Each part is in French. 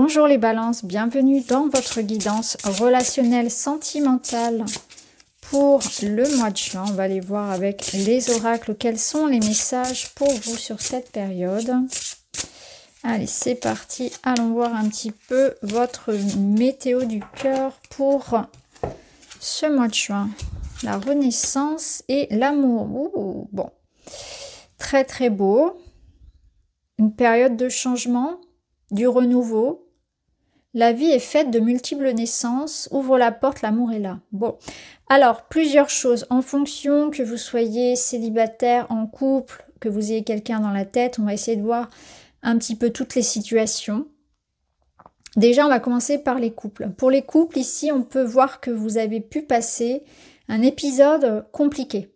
Bonjour les balances, bienvenue dans votre guidance relationnelle sentimentale pour le mois de juin. On va aller voir avec les oracles quels sont les messages pour vous sur cette période. Allez, c'est parti. Allons voir un petit peu votre météo du cœur pour ce mois de juin. La renaissance et l'amour. Bon, très très beau. Une période de changement, du renouveau, la vie est faite de multiples naissances. Ouvre la porte, l'amour est là. Bon. Alors, plusieurs choses. En fonction que vous soyez célibataire, en couple, que vous ayez quelqu'un dans la tête, on va essayer de voir un petit peu toutes les situations. Déjà, on va commencer par les couples. Pour les couples, ici, on peut voir que vous avez pu passer un épisode compliqué.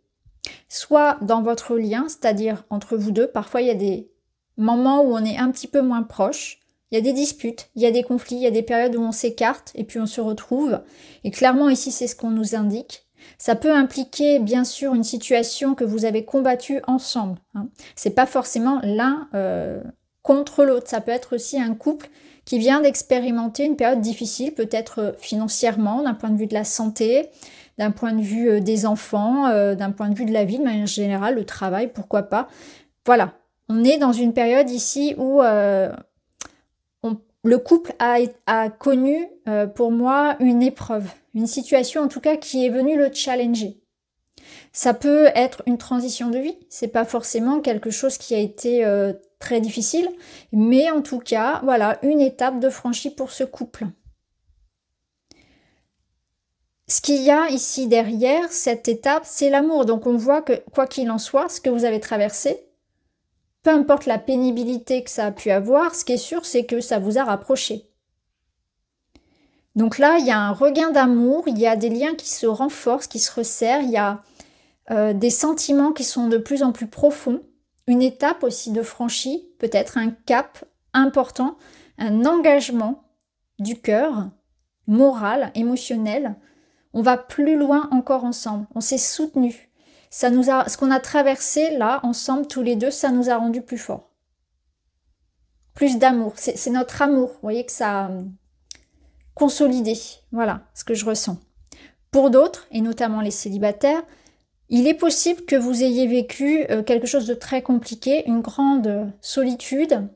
Soit dans votre lien, c'est-à-dire entre vous deux, parfois il y a des moments où on est un petit peu moins proche, il y a des disputes, il y a des conflits, il y a des périodes où on s'écarte et puis on se retrouve. Et clairement ici, c'est ce qu'on nous indique. Ça peut impliquer bien sûr une situation que vous avez combattue ensemble. Hein. C'est pas forcément l'un euh, contre l'autre. Ça peut être aussi un couple qui vient d'expérimenter une période difficile, peut-être euh, financièrement, d'un point de vue de la santé, d'un point de vue euh, des enfants, euh, d'un point de vue de la vie de manière générale, le travail, pourquoi pas. Voilà, on est dans une période ici où euh, le couple a, a connu euh, pour moi une épreuve, une situation en tout cas qui est venue le challenger. Ça peut être une transition de vie, c'est pas forcément quelque chose qui a été euh, très difficile, mais en tout cas, voilà, une étape de franchie pour ce couple. Ce qu'il y a ici derrière cette étape, c'est l'amour. Donc on voit que quoi qu'il en soit, ce que vous avez traversé, peu importe la pénibilité que ça a pu avoir, ce qui est sûr, c'est que ça vous a rapproché. Donc là, il y a un regain d'amour, il y a des liens qui se renforcent, qui se resserrent, il y a euh, des sentiments qui sont de plus en plus profonds, une étape aussi de franchie, peut-être un cap important, un engagement du cœur, moral, émotionnel. On va plus loin encore ensemble, on s'est soutenu, nous a, ce qu'on a traversé là, ensemble, tous les deux, ça nous a rendu plus forts. Plus d'amour. C'est notre amour. Vous voyez que ça a euh, consolidé. Voilà ce que je ressens. Pour d'autres, et notamment les célibataires, il est possible que vous ayez vécu euh, quelque chose de très compliqué, une grande euh, solitude,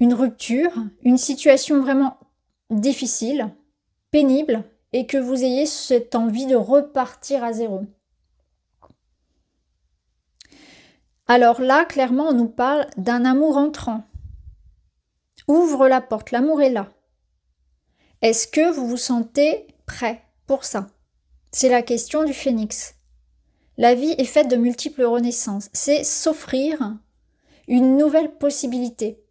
une rupture, une situation vraiment difficile, pénible, et que vous ayez cette envie de repartir à zéro. Alors là, clairement, on nous parle d'un amour entrant. Ouvre la porte, l'amour est là. Est-ce que vous vous sentez prêt pour ça C'est la question du phénix. La vie est faite de multiples renaissances. C'est s'offrir une nouvelle possibilité.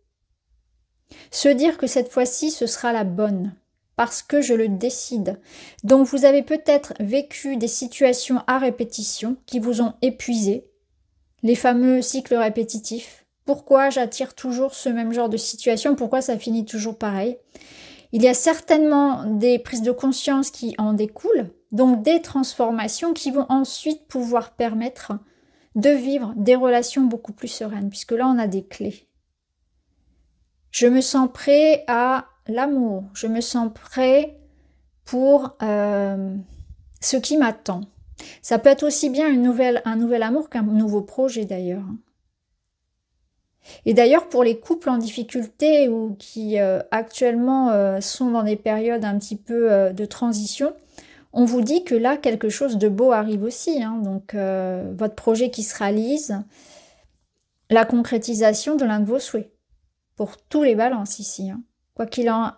Se dire que cette fois-ci, ce sera la bonne, parce que je le décide. Donc vous avez peut-être vécu des situations à répétition qui vous ont épuisé, les fameux cycles répétitifs. Pourquoi j'attire toujours ce même genre de situation Pourquoi ça finit toujours pareil Il y a certainement des prises de conscience qui en découlent, donc des transformations qui vont ensuite pouvoir permettre de vivre des relations beaucoup plus sereines, puisque là on a des clés. Je me sens prêt à l'amour, je me sens prêt pour euh, ce qui m'attend. Ça peut être aussi bien un nouvel amour qu'un nouveau projet d'ailleurs. Hein. Et d'ailleurs, pour les couples en difficulté ou qui euh, actuellement euh, sont dans des périodes un petit peu euh, de transition, on vous dit que là, quelque chose de beau arrive aussi. Hein. donc, votre projet qui se réalise, la concrétisation de l'un de vos souhaits, pour tous les balances ici. Hein. Quoi qu'il en,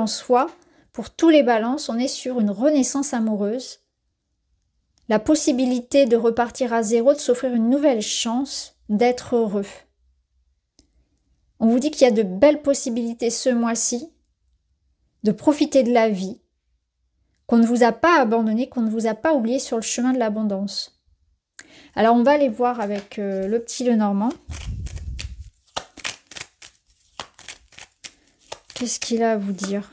en soit, pour tous les balances, on est sur une renaissance amoureuse la possibilité de repartir à zéro, de s'offrir une nouvelle chance d'être heureux. On vous dit qu'il y a de belles possibilités ce mois-ci de profiter de la vie, qu'on ne vous a pas abandonné, qu'on ne vous a pas oublié sur le chemin de l'abondance. Alors on va aller voir avec euh, le petit Lenormand. Qu'est-ce qu'il a à vous dire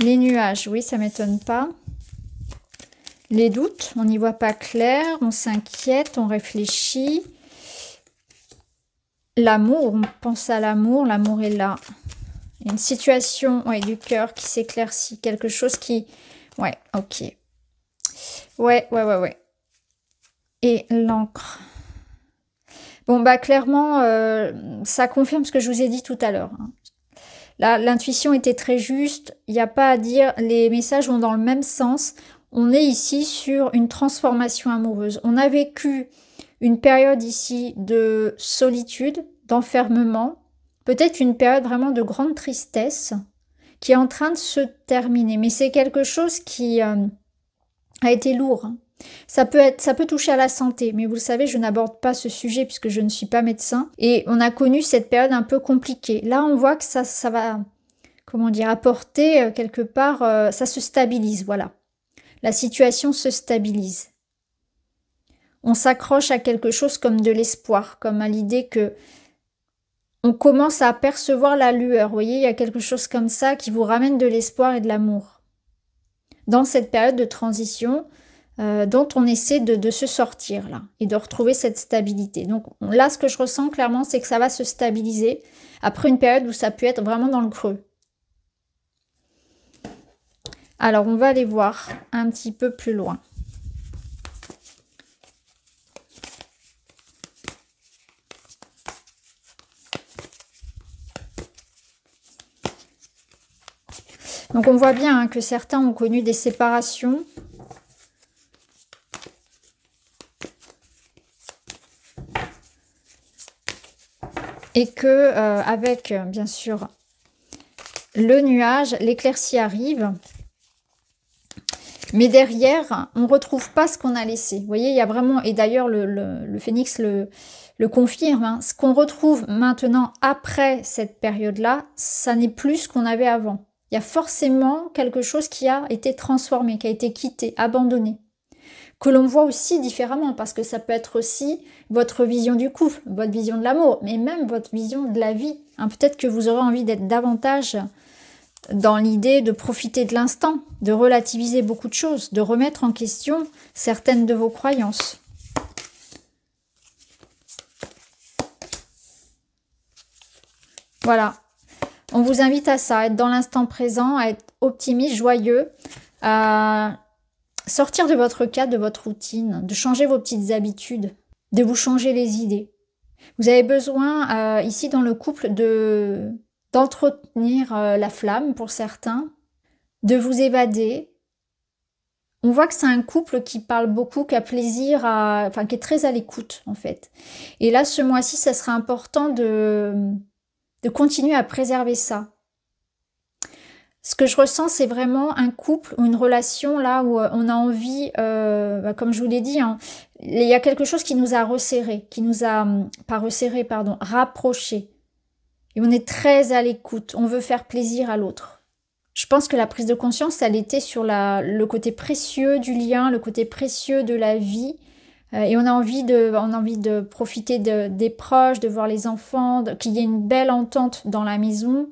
Les nuages, oui, ça m'étonne pas les doutes, on n'y voit pas clair, on s'inquiète, on réfléchit. L'amour, on pense à l'amour, l'amour est là. une situation ouais, du cœur qui s'éclaircit, quelque chose qui... Ouais, ok. Ouais, ouais, ouais, ouais. Et l'encre. Bon, bah clairement, euh, ça confirme ce que je vous ai dit tout à l'heure. Hein. Là, l'intuition était très juste. Il n'y a pas à dire, les messages vont dans le même sens on est ici sur une transformation amoureuse. On a vécu une période ici de solitude, d'enfermement, peut-être une période vraiment de grande tristesse qui est en train de se terminer. Mais c'est quelque chose qui euh, a été lourd. Hein. Ça peut, être, ça peut toucher à la santé, mais vous le savez, je n'aborde pas ce sujet puisque je ne suis pas médecin. Et on a connu cette période un peu compliquée. Là, on voit que ça, ça va, comment dire, apporter euh, quelque part, euh, ça se stabilise, voilà la situation se stabilise. On s'accroche à quelque chose comme de l'espoir, comme à l'idée que on commence à percevoir la lueur. Vous voyez, il y a quelque chose comme ça qui vous ramène de l'espoir et de l'amour. Dans cette période de transition, euh, dont on essaie de, se sortir là et de retrouver cette stabilité. Donc là, ce que je ressens clairement, c'est que ça va se stabiliser après une période où ça peut être vraiment dans le creux. Alors, on va aller voir un petit peu plus loin. Donc on voit bien hein, que certains ont connu des séparations. Et que euh, avec bien sûr le nuage, l'éclaircie arrive. Mais derrière, on ne retrouve pas ce qu'on a laissé. Vous voyez, il y a vraiment, et d'ailleurs le, phénix le, confirme, hein. ce qu'on retrouve maintenant après cette période-là, ça n'est plus ce qu'on avait avant. Il y a forcément quelque chose qui a été transformé, qui a été quitté, abandonné que l'on voit aussi différemment, parce que ça peut être aussi votre vision du couple, votre vision de l'amour, mais même votre vision de la vie. Hein, peut-être que vous aurez envie d'être davantage dans l'idée de profiter de l'instant, de relativiser beaucoup de choses, de remettre en question certaines de vos croyances. Voilà, on vous invite à ça, à être dans l'instant présent, à être optimiste, joyeux, à sortir de votre cadre, de votre routine, de changer vos petites habitudes, de vous changer les idées. Vous avez besoin euh, ici dans le couple de d'entretenir euh, la flamme pour certains, de vous évader. On voit que c'est un couple qui parle beaucoup, qui a plaisir à, enfin, qui est très à l'écoute, en fait. Et là, ce mois-ci, ça sera important de, de continuer à préserver ça. Ce que je ressens, c'est vraiment un couple ou une relation là où euh, on a envie, euh, bah, comme je vous l'ai dit, hein, il y a quelque chose qui nous a resserré, qui nous a, hum, pas resserré, pardon, rapproché. Et on est très à l'écoute, on veut faire plaisir à l'autre. Je pense que la prise de conscience, elle était sur le côté précieux du lien, le côté précieux de la vie. Euh, et on a envie de, on envie de profiter des proches, de voir les enfants, qu'il y ait une belle entente dans la maison,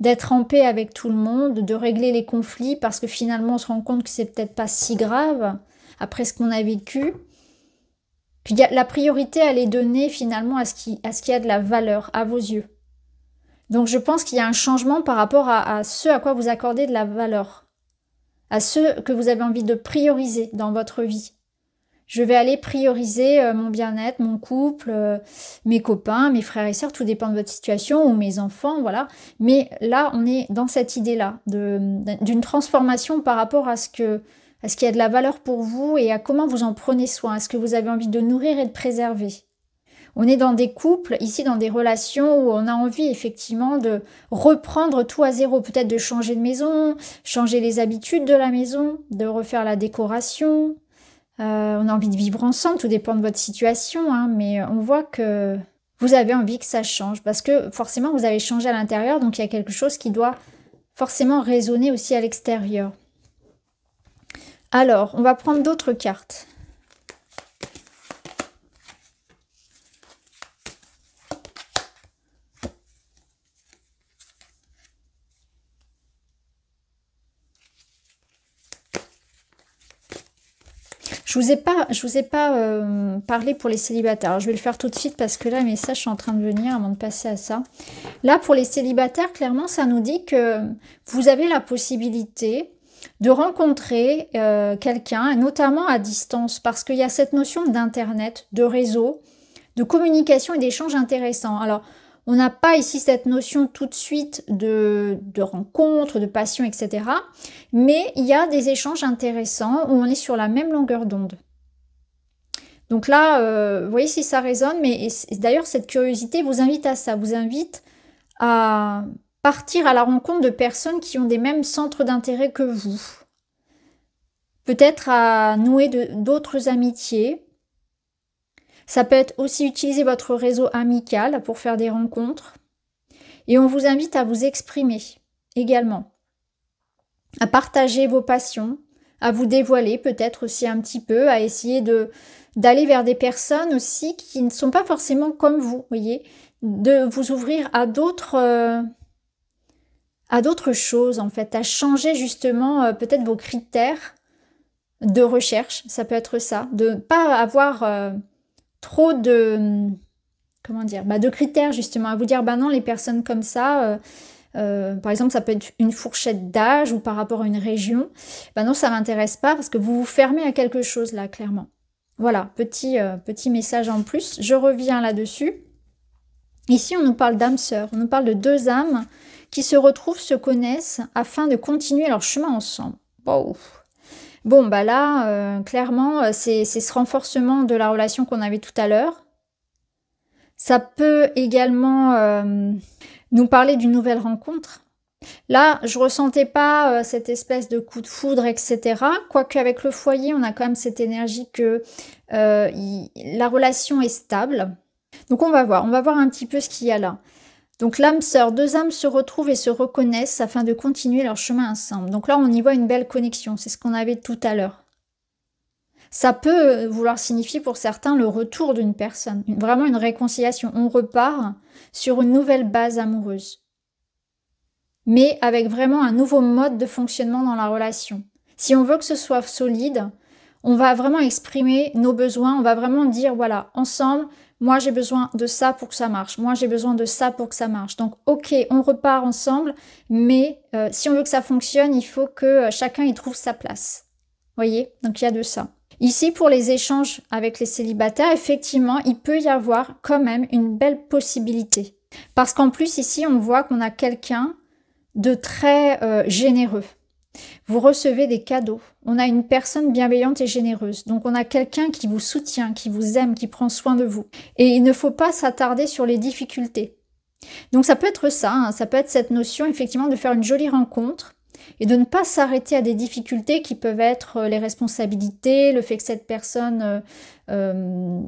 d'être en paix avec tout le monde, de régler les conflits parce que finalement on se rend compte que c'est peut-être pas si grave après ce qu'on a vécu. Puis la priorité, elle est donnée finalement à ce qui, à ce qui a de la valeur à vos yeux. Donc je pense qu'il y a un changement par rapport à, ce à quoi vous accordez de la valeur, à ce que vous avez envie de prioriser dans votre vie. Je vais aller prioriser euh, mon bien-être, mon couple, euh, mes copains, mes frères et sœurs, tout dépend de votre situation, ou mes enfants, voilà. Mais là, on est dans cette idée-là, d'une transformation par rapport à ce que à ce qu'il y a de la valeur pour vous et à comment vous en prenez soin, à ce que vous avez envie de nourrir et de préserver on est dans des couples, ici dans des relations où on a envie effectivement de reprendre tout à zéro, peut-être de changer de maison, changer les habitudes de la maison, de refaire la décoration. Euh, on a envie de vivre ensemble, tout dépend de votre situation, hein, mais on voit que vous avez envie que ça change parce que forcément vous avez changé à l'intérieur, donc il y a quelque chose qui doit forcément résonner aussi à l'extérieur. Alors, on va prendre d'autres cartes. Je vous ai pas, je vous ai pas euh, parlé pour les célibataires. je vais le faire tout de suite parce que là, mais ça, sont en train de venir avant de passer à ça. Là, pour les célibataires, clairement, ça nous dit que vous avez la possibilité de rencontrer euh, quelqu'un, notamment à distance, parce qu'il y a cette notion d'internet, de réseau, de communication et d'échange intéressant. Alors, on n'a pas ici cette notion tout de suite de, rencontre, de passion, etc. Mais il y a des échanges intéressants où on est sur la même longueur d'onde. Donc là, euh, vous voyez si ça résonne, mais d'ailleurs cette curiosité vous invite à ça, vous invite à partir à la rencontre de personnes qui ont des mêmes centres d'intérêt que vous. Peut-être à nouer d'autres amitiés, ça peut être aussi utiliser votre réseau amical pour faire des rencontres. Et on vous invite à vous exprimer également, à partager vos passions, à vous dévoiler peut-être aussi un petit peu, à essayer de d'aller vers des personnes aussi qui ne sont pas forcément comme vous, voyez, de vous ouvrir à d'autres euh, à d'autres choses en fait, à changer justement euh, peut-être vos critères de recherche, ça peut être ça, de ne pas avoir euh, trop de comment dire bah, de critères justement à vous dire bah non les personnes comme ça euh, euh, par exemple, ça peut être une fourchette d'âge ou par rapport à une région. Bah non, ça m'intéresse pas parce que vous vous fermez à quelque chose là, clairement. Voilà, petit, euh, petit message en plus. Je reviens là-dessus. Ici, on nous parle d'âmes sœurs. On nous parle de deux âmes qui se retrouvent, se connaissent afin de continuer leur chemin ensemble. Wow. Bon, bah là, euh, clairement, euh, c'est ce renforcement de la relation qu'on avait tout à l'heure. Ça peut également euh, nous parler d'une nouvelle rencontre. Là, je ressentais pas cette espèce de coup de foudre, etc. Quoique avec le foyer, on a quand même cette énergie que la relation est stable. Donc on va voir, on va voir un petit peu ce qu'il y a là. Donc l'âme sœur, deux âmes se retrouvent et se reconnaissent afin de continuer leur chemin ensemble. Donc là, on y voit une belle connexion, c'est ce qu'on avait tout à l'heure. Ça peut euh, vouloir signifier pour certains le retour d'une personne, vraiment une réconciliation. On repart sur une nouvelle base amoureuse, mais avec vraiment un nouveau mode de fonctionnement dans la relation. Si on veut que ce soit solide, on va vraiment exprimer nos besoins, on va vraiment dire, voilà, ensemble, moi, j'ai besoin de ça pour que ça marche. Moi, j'ai besoin de ça pour que ça marche. Donc, ok, on repart ensemble, mais euh, si on veut que ça fonctionne, il faut que euh, chacun y trouve sa place. Voyez Donc, il y a de ça. Ici, pour les échanges avec les célibataires, effectivement, il peut y avoir quand même une belle possibilité. Parce qu'en plus, ici, on voit qu'on a quelqu'un de très euh, généreux. Vous recevez des cadeaux on a une personne bienveillante et généreuse. Donc on a quelqu'un qui vous soutient, qui vous aime, qui prend soin de vous. Et il ne faut pas s'attarder sur les difficultés. Donc ça peut être ça, hein. ça peut être cette notion effectivement de faire une jolie rencontre et de ne pas s'arrêter à des difficultés qui peuvent être euh, les responsabilités, le fait que cette personne euh, euh,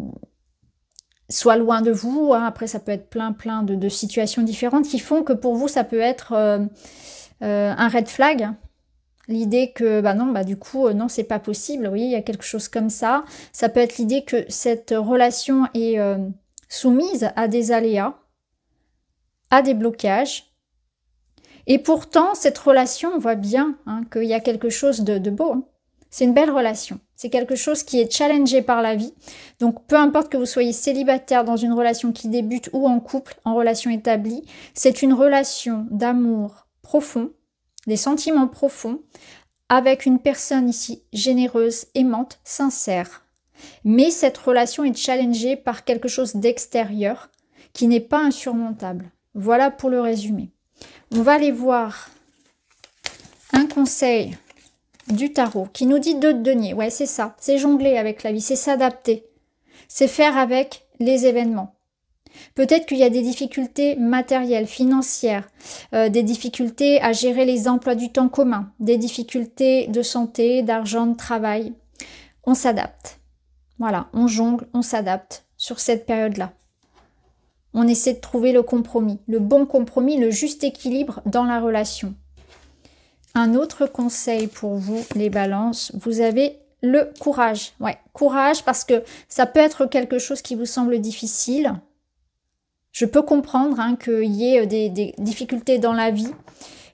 soit loin de vous. Hein. Après ça peut être plein plein de, situations différentes qui font que pour vous ça peut être un red flag l'idée que bah non bah du coup euh, non c'est pas possible Oui, il y a quelque chose comme ça ça peut être l'idée que cette relation est euh, soumise à des aléas à des blocages et pourtant cette relation on voit bien hein, qu'il y a quelque chose de, beau hein. c'est une belle relation c'est quelque chose qui est challengé par la vie donc peu importe que vous soyez célibataire dans une relation qui débute ou en couple en relation établie c'est une relation d'amour profond des sentiments profonds avec une personne ici généreuse, aimante, sincère. Mais cette relation est challengée par quelque chose d'extérieur qui n'est pas insurmontable. Voilà pour le résumé. On va aller voir un conseil du tarot qui nous dit deux deniers. Ouais, c'est ça. C'est jongler avec la vie, c'est s'adapter. C'est faire avec les événements. Peut-être qu'il y a des difficultés matérielles, financières, euh, des difficultés à gérer les emplois du temps commun, des difficultés de santé, d'argent, de travail. On s'adapte. Voilà, on jongle, on s'adapte sur cette période-là. On essaie de trouver le compromis, le bon compromis, le juste équilibre dans la relation. Un autre conseil pour vous, les balances, vous avez le courage. Ouais, courage parce que ça peut être quelque chose qui vous semble difficile, je peux comprendre hein, qu'il y ait euh, des, difficultés dans la vie.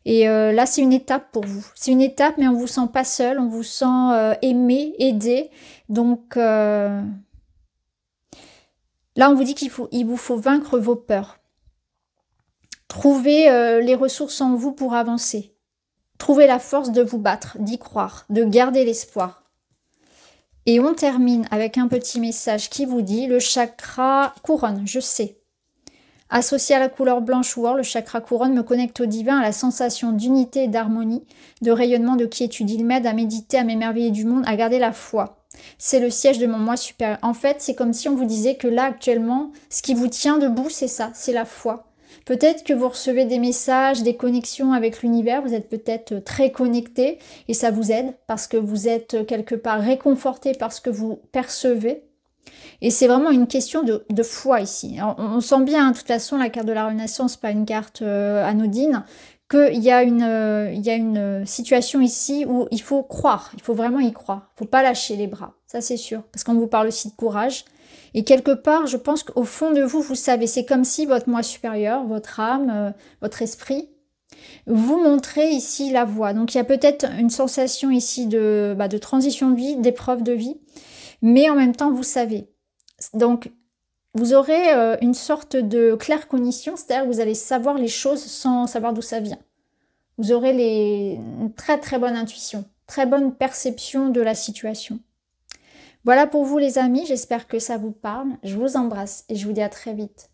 Et euh, là, c'est une étape pour vous. C'est une étape, mais on ne vous sent pas seul, on vous sent euh, aimé, aidé. Donc là, on vous dit qu'il faut, il vous faut vaincre vos peurs. trouver les ressources en vous pour avancer. trouver la force de vous battre, d'y croire, de garder l'espoir. Et on termine avec un petit message qui vous dit le chakra couronne, je sais. Associé à la couleur blanche ou or, le chakra couronne me connecte au divin, à la sensation d'unité et d'harmonie, de rayonnement, de quiétude. Il m'aide à méditer, à m'émerveiller du monde, à garder la foi. C'est le siège de mon moi supérieur. En fait, c'est comme si on vous disait que là, actuellement, ce qui vous tient debout, c'est ça, c'est la foi. Peut-être que vous recevez des messages, des connexions avec l'univers, vous êtes peut-être très connecté et ça vous aide parce que vous êtes quelque part réconforté par ce que vous percevez et c'est vraiment une question de, foi ici. on, sent bien, hein, de toute façon, la carte de la Renaissance, pas une carte euh, anodine, qu'il y, a une, euh, y a une euh, situation ici où il faut croire, il faut vraiment y croire, il faut pas lâcher les bras, ça c'est sûr, parce qu'on vous parle aussi de courage. Et quelque part, je pense qu'au fond de vous, vous savez, c'est comme si votre moi supérieur, votre âme, votre esprit, vous montrez ici la voie. Donc il y a peut-être une sensation ici de, bah, de transition de vie, d'épreuve de vie mais en même temps, vous savez. Donc, vous aurez euh, une sorte de claire cognition, c'est-à-dire que vous allez savoir les choses sans savoir d'où ça vient. Vous aurez les... une très très bonne intuition, très bonne perception de la situation. Voilà pour vous les amis, j'espère que ça vous parle. Je vous embrasse et je vous dis à très vite.